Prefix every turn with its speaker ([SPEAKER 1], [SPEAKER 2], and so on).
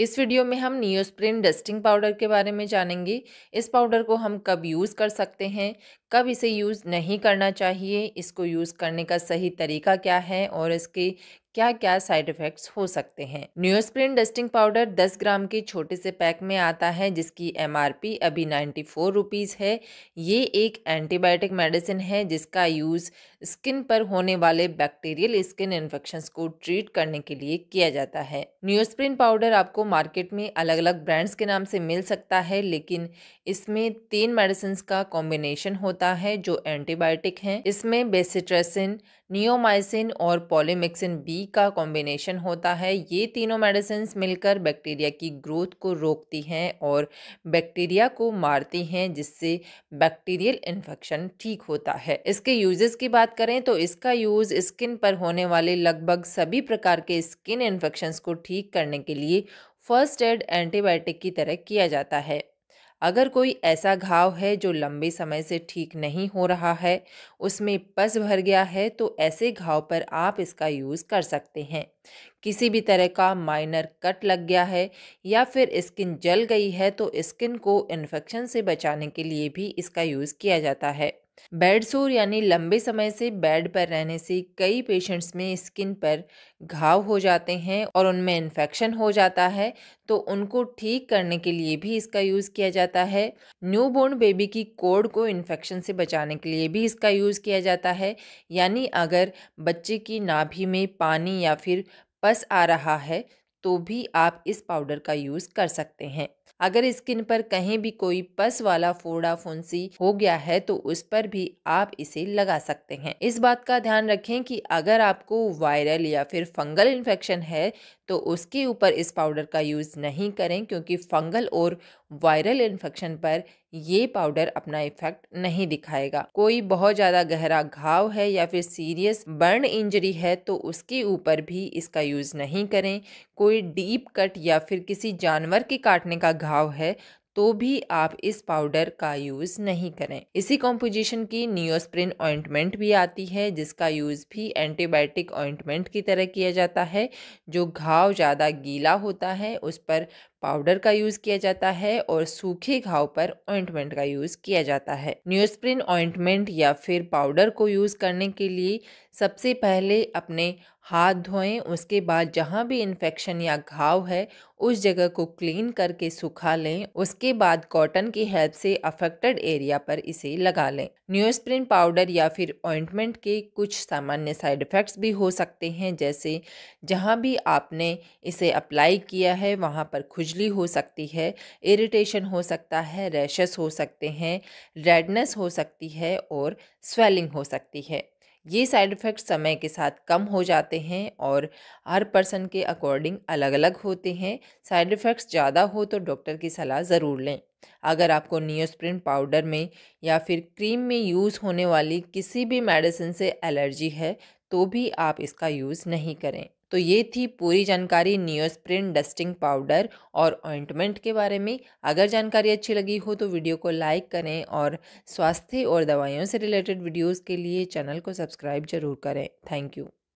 [SPEAKER 1] इस वीडियो में हम नियोस्प्रिन डस्टिंग पाउडर के बारे में जानेंगे इस पाउडर को हम कब यूज़ कर सकते हैं कब इसे यूज़ नहीं करना चाहिए इसको यूज़ करने का सही तरीका क्या है और इसके क्या क्या साइड इफेक्ट्स हो सकते हैं न्यूस्प्रिन डस्टिंग पाउडर 10 ग्राम के छोटे से पैक में आता है जिसकी एम अभी नाइन्टी फोर रुपीज़ है ये एक एंटीबायोटिक मेडिसिन है जिसका यूज़ स्किन पर होने वाले बैक्टीरियल स्किन इन्फेक्शन को ट्रीट करने के लिए किया जाता है न्यूस्प्रिन पाउडर आपको मार्केट में अलग अलग ब्रांड्स के नाम से मिल सकता है लेकिन इसमें तीन मेडिसिन का कॉम्बिनेशन होता है जो एंटीबायोटिक हैं इसमें बेसिट्रेसिन नियोमाइसिन और पॉलीमिक्सिन बी का कॉम्बिनेशन होता है ये तीनों मेडिसिन मिलकर बैक्टीरिया की ग्रोथ को रोकती हैं और बैक्टीरिया को मारती हैं जिससे बैक्टीरियल इन्फेक्शन ठीक होता है इसके यूजेस की बात करें तो इसका यूज़ स्किन पर होने वाले लगभग सभी प्रकार के स्किन इन्फेक्शन को ठीक करने के लिए फर्स्ट एड एंटीबायोटिक की तरह किया जाता है अगर कोई ऐसा घाव है जो लंबे समय से ठीक नहीं हो रहा है उसमें पस भर गया है तो ऐसे घाव पर आप इसका यूज़ कर सकते हैं किसी भी तरह का माइनर कट लग गया है या फिर स्किन जल गई है तो स्किन को इन्फेक्शन से बचाने के लिए भी इसका यूज़ किया जाता है बेड सोर यानी लंबे समय से बेड पर रहने से कई पेशेंट्स में स्किन पर घाव हो जाते हैं और उनमें इन्फेक्शन हो जाता है तो उनको ठीक करने के लिए भी इसका यूज़ किया जाता है बोर्न बेबी की कोड को इन्फेक्शन से बचाने के लिए भी इसका यूज़ किया जाता है यानी अगर बच्चे की नाभि में पानी या फिर पस आ रहा है तो भी आप इस पाउडर का यूज़ कर सकते हैं अगर स्किन पर कहीं भी कोई पस वाला फोड़ा फुंसी हो गया है तो उस पर भी आप इसे लगा सकते हैं इस बात का ध्यान रखें कि अगर आपको वायरल या फिर फंगल इन्फेक्शन है तो उसके ऊपर इस पाउडर का यूज़ नहीं करें क्योंकि फंगल और वायरल इन्फेक्शन पर ये पाउडर अपना इफेक्ट नहीं दिखाएगा कोई बहुत ज़्यादा गहरा घाव है या फिर सीरियस बर्न इंजरी है तो उसके ऊपर भी इसका यूज़ नहीं करें कोई डीप कट या फिर किसी जानवर के काटने का घाव है तो भी आप इस पाउडर का यूज़ नहीं करें इसी कॉम्पोजिशन की नियोस्प्रिन ऑइंटमेंट भी आती है जिसका यूज़ भी एंटीबायोटिक ऑइंटमेंट की तरह किया जाता है जो घाव ज़्यादा गीला होता है उस पर पाउडर का यूज़ किया जाता है और सूखे घाव पर ऑइंटमेंट का यूज़ किया जाता है न्यूस्प्रिन ऑइंटमेंट या फिर पाउडर को यूज़ करने के लिए सबसे पहले अपने हाथ धोएं उसके बाद जहाँ भी इन्फेक्शन या घाव है उस जगह को क्लीन करके सुखा लें उसके बाद कॉटन की हेल्प से अफेक्टेड एरिया पर इसे लगा लें न्यूस्प्रिन पाउडर या फिर ऑइंटमेंट के कुछ सामान्य साइड इफ़ेक्ट्स भी हो सकते हैं जैसे जहाँ भी आपने इसे अप्लाई किया है वहाँ पर खुज खुजली हो सकती है इरिटेशन हो सकता है रैशेस हो सकते हैं रेडनेस हो सकती है और स्वेलिंग हो सकती है ये साइड इफ़ेक्ट समय के साथ कम हो जाते हैं और हर पर्सन के अकॉर्डिंग अलग अलग होते हैं साइड इफ़ेक्ट्स ज़्यादा हो तो डॉक्टर की सलाह ज़रूर लें अगर आपको नियोस्प्रिन पाउडर में या फिर क्रीम में यूज़ होने वाली किसी भी मेडिसिन से एलर्जी है तो भी आप इसका यूज़ नहीं करें तो ये थी पूरी जानकारी नियोस्प्रिन डस्टिंग पाउडर और ऑइंटमेंट के बारे में अगर जानकारी अच्छी लगी हो तो वीडियो को लाइक करें और स्वास्थ्य और दवाइयों से रिलेटेड वीडियोज़ के लिए चैनल को सब्सक्राइब जरूर करें थैंक यू